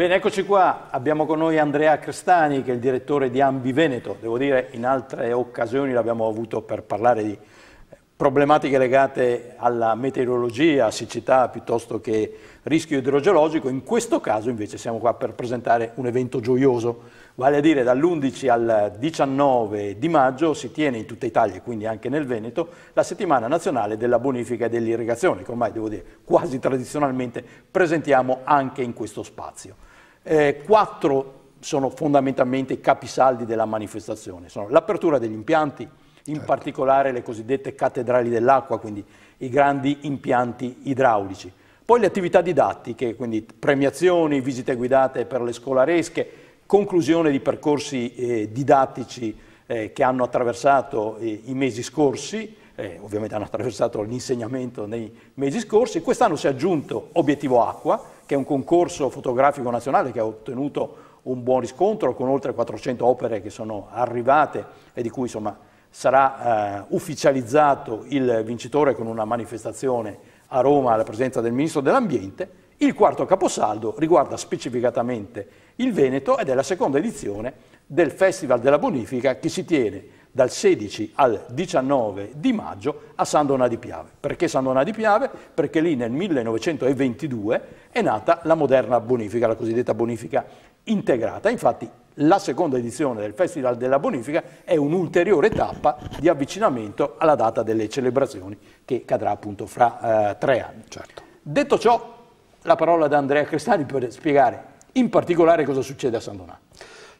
Bene, eccoci qua, abbiamo con noi Andrea Crestani che è il direttore di Ambi Veneto, devo dire in altre occasioni l'abbiamo avuto per parlare di eh, problematiche legate alla meteorologia, siccità piuttosto che rischio idrogeologico, in questo caso invece siamo qua per presentare un evento gioioso, vale a dire dall'11 al 19 di maggio si tiene in tutta Italia e quindi anche nel Veneto la settimana nazionale della bonifica e dell'irrigazione, che ormai devo dire quasi tradizionalmente presentiamo anche in questo spazio. Eh, quattro sono fondamentalmente i capisaldi della manifestazione, sono l'apertura degli impianti, in certo. particolare le cosiddette cattedrali dell'acqua, quindi i grandi impianti idraulici. Poi le attività didattiche, quindi premiazioni, visite guidate per le scolaresche, conclusione di percorsi eh, didattici eh, che hanno attraversato eh, i mesi scorsi, eh, ovviamente hanno attraversato l'insegnamento nei mesi scorsi, quest'anno si è aggiunto obiettivo acqua, che è un concorso fotografico nazionale che ha ottenuto un buon riscontro con oltre 400 opere che sono arrivate e di cui insomma, sarà eh, ufficializzato il vincitore con una manifestazione a Roma alla presenza del Ministro dell'Ambiente. Il quarto caposaldo riguarda specificatamente il Veneto ed è la seconda edizione del Festival della Bonifica che si tiene dal 16 al 19 di maggio a San Donà di Piave. Perché San Donà di Piave? Perché lì nel 1922 è nata la moderna bonifica, la cosiddetta bonifica integrata. Infatti la seconda edizione del Festival della Bonifica è un'ulteriore tappa di avvicinamento alla data delle celebrazioni che cadrà appunto fra eh, tre anni. Certo. Detto ciò, la parola ad Andrea Cristani per spiegare in particolare cosa succede a San Donà.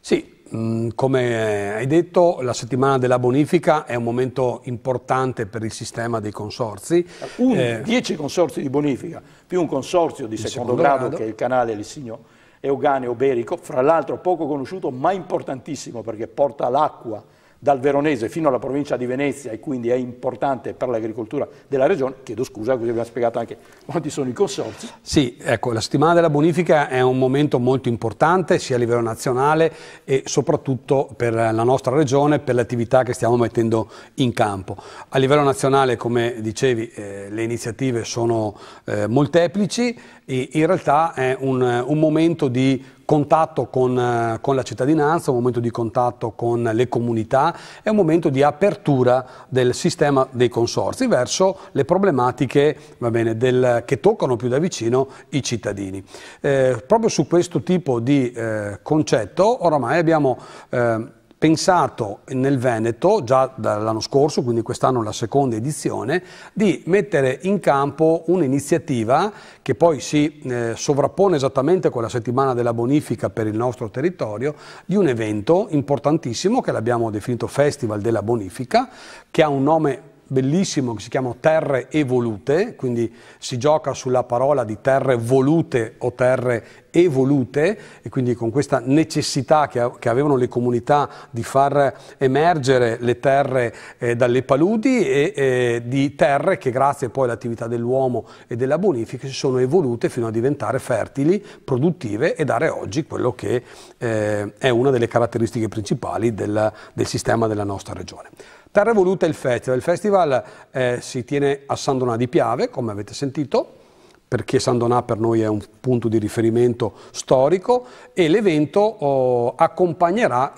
Sì, Mm, come eh, hai detto, la settimana della bonifica è un momento importante per il sistema dei consorzi. 10 eh, consorzi di bonifica, più un consorzio di secondo, secondo grado, grado, che è il canale Lissigno Euganeo Berico, fra l'altro poco conosciuto ma importantissimo perché porta l'acqua dal Veronese fino alla provincia di Venezia e quindi è importante per l'agricoltura della regione, chiedo scusa così abbiamo spiegato anche quanti sono i consorzi. Sì, ecco, la settimana della bonifica è un momento molto importante sia a livello nazionale e soprattutto per la nostra regione, per le attività che stiamo mettendo in campo. A livello nazionale, come dicevi, eh, le iniziative sono eh, molteplici e in realtà è un, un momento di contatto con, eh, con, la cittadinanza, un momento di contatto con le comunità, è un momento di apertura del sistema dei consorzi verso le problematiche bene, del, che toccano più da vicino i cittadini. Eh, proprio su questo tipo di eh, concetto oramai abbiamo eh, pensato nel Veneto, già dall'anno scorso, quindi quest'anno la seconda edizione, di mettere in campo un'iniziativa che poi si eh, sovrappone esattamente con la settimana della bonifica per il nostro territorio, di un evento importantissimo che l'abbiamo definito Festival della Bonifica, che ha un nome bellissimo che si chiama Terre Evolute, quindi si gioca sulla parola di terre volute o terre evolute e quindi con questa necessità che, che avevano le comunità di far emergere le terre eh, dalle paludi e eh, di terre che grazie poi all'attività dell'uomo e della bonifica si sono evolute fino a diventare fertili, produttive e dare oggi quello che eh, è una delle caratteristiche principali del, del sistema della nostra regione. Terre Volute è il festival, il festival eh, si tiene a San Donà di Piave, come avete sentito, perché San Donà per noi è un punto di riferimento storico e l'evento oh, accompagnerà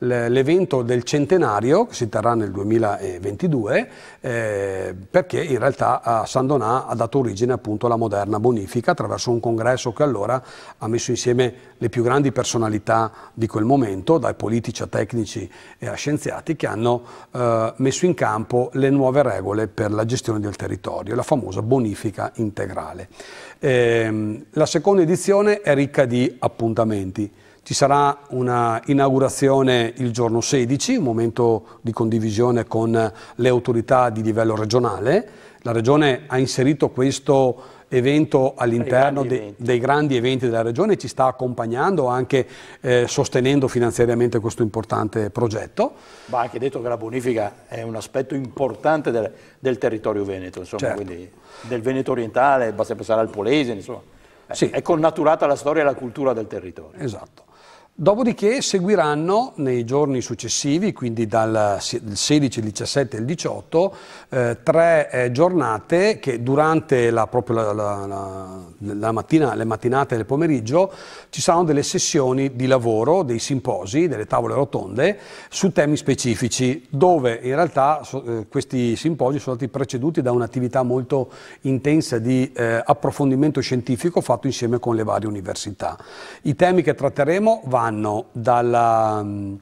l'evento del centenario che si terrà nel 2022 eh, perché in realtà a San Donà ha dato origine appunto alla moderna bonifica attraverso un congresso che allora ha messo insieme le più grandi personalità di quel momento, dai politici a tecnici e a scienziati che hanno eh, messo in campo le nuove regole per la gestione del territorio, la famosa bonifica integrale integrale. Eh, la seconda edizione è ricca di appuntamenti. Ci sarà una inaugurazione il giorno 16, un momento di condivisione con le autorità di livello regionale. La Regione ha inserito questo evento all'interno dei, dei, grandi eventi della Regione, ci sta accompagnando anche eh, sostenendo finanziariamente questo importante progetto. Va anche detto che la bonifica è un aspetto importante del, del territorio veneto, insomma, certo. del Veneto orientale, basta pensare al Polese, insomma. Sì. È connaturata la storia e la cultura del territorio. Esatto. Dopodiché seguiranno nei giorni successivi, quindi dal 16, il 17 e il 18, eh, tre eh, giornate che durante la, la, la, la mattina, le mattinate del pomeriggio ci saranno delle sessioni di lavoro, dei simposi, delle tavole rotonde su temi specifici, dove in realtà so, eh, questi simposi sono stati preceduti da un'attività molto intensa di eh, approfondimento scientifico fatto insieme con le varie università. I temi che tratteremo vanno vanno dalla, mm,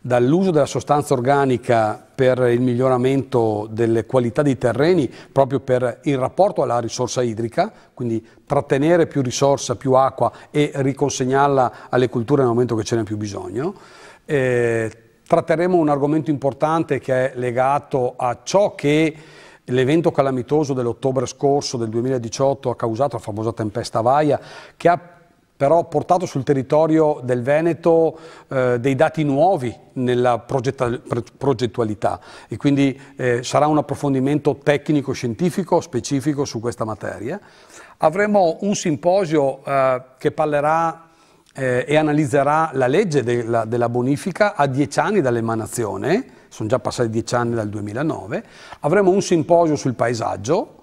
dall'uso della sostanza organica per il miglioramento delle qualità dei terreni, proprio per il rapporto alla risorsa idrica, quindi trattenere più risorsa, più acqua e riconsegnarla alle culture nel momento che ce n'è più bisogno. Eh, tratteremo un argomento importante che è legato a ciò che l'evento calamitoso dell'ottobre scorso del 2018 ha causato, la famosa tempesta Vaia, che ha però portato sul territorio del Veneto eh, dei dati nuovi nella progettualità e quindi eh, sarà un approfondimento tecnico-scientifico specifico su questa materia. Avremo un simposio eh, che parlerà eh, e analizzerà la legge della, della bonifica a dieci anni dall'emanazione, sono già passati dieci anni dal 2009, avremo un simposio sul paesaggio,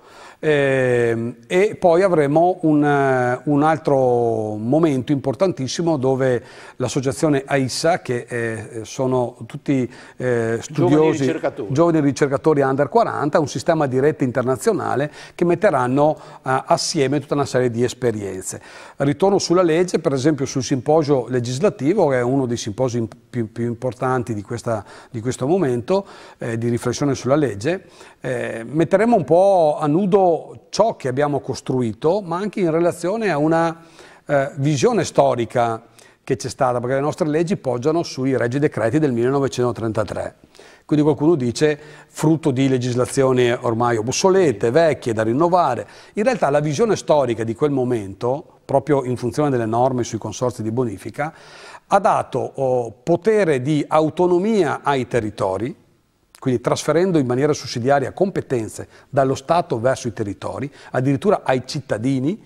eh, e poi avremo un, eh, un, altro momento importantissimo dove l'associazione AISA, che eh, sono tutti eh, studiosi, giovani ricercatori. giovani ricercatori. under 40, un sistema di rete internazionale che metteranno eh, assieme tutta una serie di esperienze. Ritorno sulla legge, per esempio sul simposio legislativo, che è uno dei simposi più, più importanti di, questa, di, questo momento, eh, di riflessione sulla legge, metteremo un po' a nudo ciò che abbiamo costruito, ma anche in relazione a una eh, visione storica che c'è stata, perché le nostre leggi poggiano sui reggi decreti del 1933. Quindi qualcuno dice frutto di legislazioni ormai obsolete, vecchie, da rinnovare. In realtà la visione storica di quel momento, proprio in funzione delle norme sui consorzi di bonifica, ha dato oh, potere di autonomia ai territori, quindi trasferendo in maniera sussidiaria competenze dallo Stato verso i territori, addirittura ai cittadini,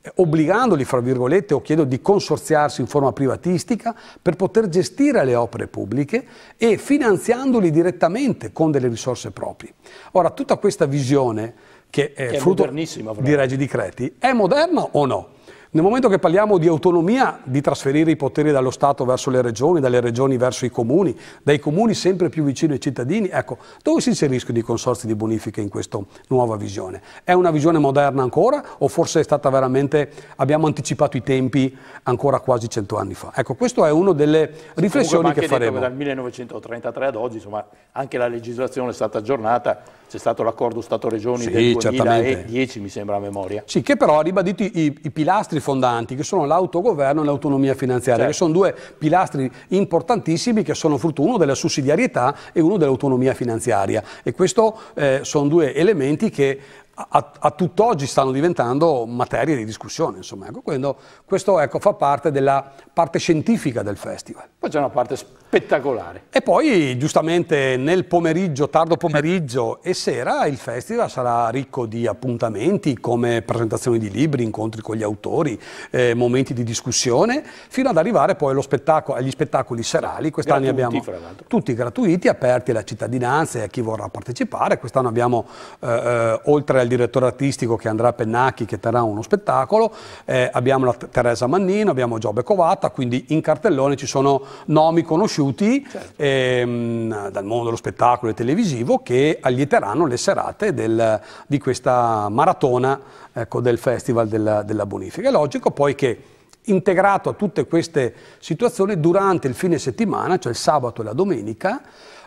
eh, obbligandoli, fra virgolette, o chiedo di consorziarsi in forma privatistica per poter gestire le opere pubbliche e finanziandoli direttamente con delle risorse proprie. Ora, tutta questa visione che è, che è frutto di Regi Decreti, è moderna o no? Nel momento che parliamo di autonomia, di trasferire i poteri dallo Stato verso le regioni, dalle regioni verso i comuni, dai comuni sempre più vicini ai cittadini, ecco, dove si inseriscono i consorzi di bonifica in questa nuova visione? È una visione moderna ancora o forse è stata veramente, abbiamo anticipato i tempi ancora quasi cento anni fa? Ecco, questa è una delle riflessioni che faremo. Dal 1933 ad oggi, insomma, anche la legislazione è stata aggiornata c'è stato l'accordo Stato-Regioni sì, del 2010 certamente. mi sembra a memoria. Sì, che però ha ribadito i, i pilastri fondanti che sono l'autogoverno e l'autonomia finanziaria, certo. che sono due pilastri importantissimi che sono frutto uno della sussidiarietà e uno dell'autonomia finanziaria e questo eh, sono due elementi che a, a tutt'oggi stanno diventando materie di discussione. Insomma, ecco. Quindi, questo ecco, fa parte della parte scientifica del festival. Poi c'è una parte spettacolare. E poi giustamente nel pomeriggio, tardo pomeriggio e sera il festival sarà ricco di appuntamenti come presentazioni di libri, incontri con gli autori, eh, momenti di discussione, fino ad arrivare poi spettaco, agli spettacoli serali. Quest'anno abbiamo tutti gratuiti, aperti alla cittadinanza e a chi vorrà partecipare. Quest'anno abbiamo eh, eh oltre il direttore artistico che andrà a Pennacchi che terrà uno spettacolo, eh, abbiamo la Teresa Mannino, abbiamo Giobbe Covatta, quindi in cartellone ci sono nomi conosciuti certo. ehm, dal mondo dello spettacolo e televisivo che allieteranno le serate del, di questa maratona ecco, del Festival della, della Bonifica. È logico poi che integrato a tutte queste situazioni durante il fine settimana, cioè il sabato e la domenica,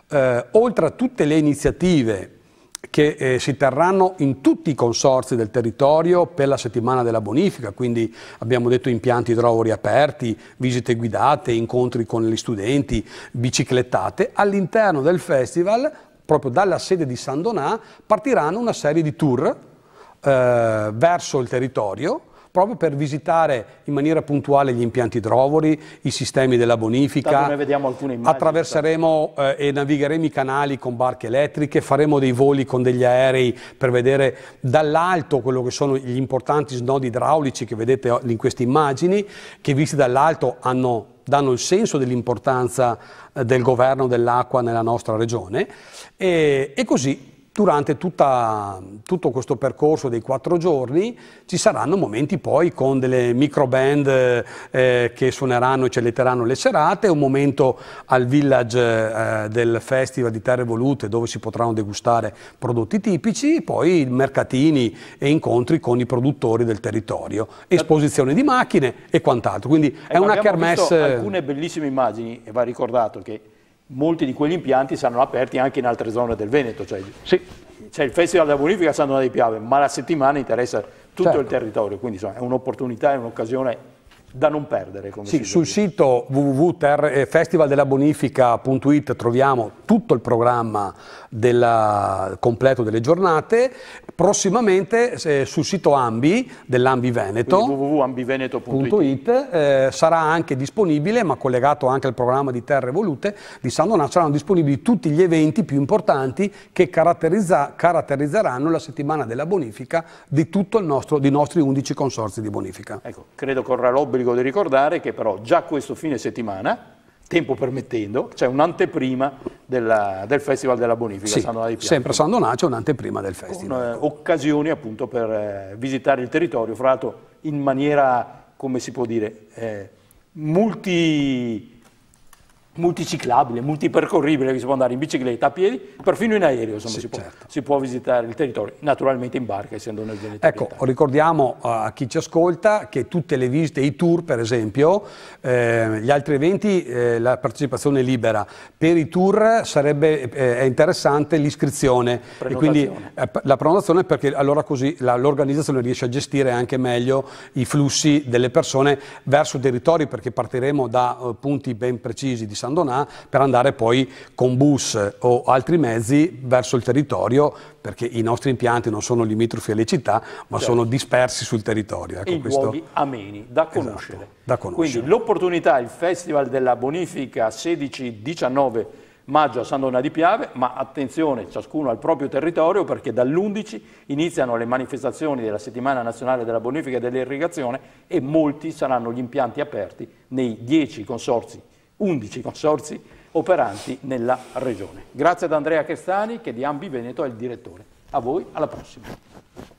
eh, oltre a tutte le iniziative che eh, si terranno in tutti i consorzi del territorio per la settimana della bonifica, quindi abbiamo detto impianti idrovori aperti, visite guidate, incontri con gli studenti, biciclettate, all'interno del festival, proprio dalla sede di San Donà, partiranno una serie di tour eh, verso il territorio, proprio per visitare in maniera puntuale gli impianti idrovori, i sistemi della bonifica. vediamo alcune Immagini, attraverseremo eh, e navigheremo i canali con barche elettriche, faremo dei voli con degli aerei per vedere dall'alto quello che sono gli importanti snodi idraulici che vedete in queste immagini, che visti dall'alto hanno danno il senso dell'importanza eh, del governo dell'acqua nella nostra regione e, e, così durante tutta, tutto questo percorso dei quattro giorni ci saranno momenti poi con delle micro band eh, che suoneranno e celletteranno le serate, un momento al village eh, del festival di Terre Volute dove si potranno degustare prodotti tipici, poi mercatini e incontri con i produttori del territorio, esposizione di macchine e quant'altro. Quindi ecco, è eh, una kermesse... alcune bellissime immagini e va ricordato che molti di quegli impianti saranno aperti anche in altre zone del Veneto. Cioè, sì. cioè il Festival della Bonifica è Sant'Anna di Piave, ma la settimana interessa tutto certo. il territorio, quindi insomma, è un'opportunità, è un'occasione da non perdere. Come sì, sul sito www.festivaldelabonifica.it troviamo tutto il programma della, completo delle giornate. Prossimamente eh, sul sito Ambi dell'Ambi Veneto www.ambiveneto.it eh, sarà anche disponibile, ma collegato anche al programma di Terre Volute di San Donato, saranno disponibili tutti gli eventi più importanti che caratterizza, caratterizzeranno la settimana della bonifica di tutto il nostro, dei nostri 11 consorzi di bonifica. Ecco, credo correrà l'obbligo obbligo di ricordare che però già questo fine settimana, tempo permettendo, c'è un'anteprima del Festival della Bonifica. Sì, San sempre San c'è un'anteprima del festival. Con, eh, occasioni appunto per eh, visitare il territorio, fra l'altro in maniera, come si può dire, eh, multi multiciclabile, multipercorribile, che si può andare in bicicletta, a piedi, perfino in aereo insomma, sì, si, può, certo. si, può, visitare il territorio, naturalmente in barca essendo una zona Ecco, ricordiamo eh, a chi ci ascolta che tutte le visite, i tour per esempio, eh, gli altri eventi eh, la partecipazione è libera, per i tour sarebbe eh, interessante l'iscrizione e quindi eh, la prenotazione perché allora così la, l'organizzazione riesce a gestire anche meglio i flussi delle persone verso territori perché partiremo da eh, punti ben precisi di San Donà per andare poi con bus o altri mezzi verso il territorio perché i nostri impianti non sono limitrofi alle città ma certo. sono dispersi sul territorio. Ecco, e questo... luoghi ameni da esatto, conoscere. Esatto, da conoscere. Quindi l'opportunità, il Festival della Bonifica 16-19 maggio a San Donà di Piave, ma attenzione ciascuno al proprio territorio perché dall'11 iniziano le manifestazioni della settimana nazionale della bonifica e dell'irrigazione e molti saranno gli impianti aperti nei 10 consorzi 11 consorzi operanti nella regione. Grazie ad Andrea Chestani che di Ambi Veneto è il direttore. A voi, alla prossima.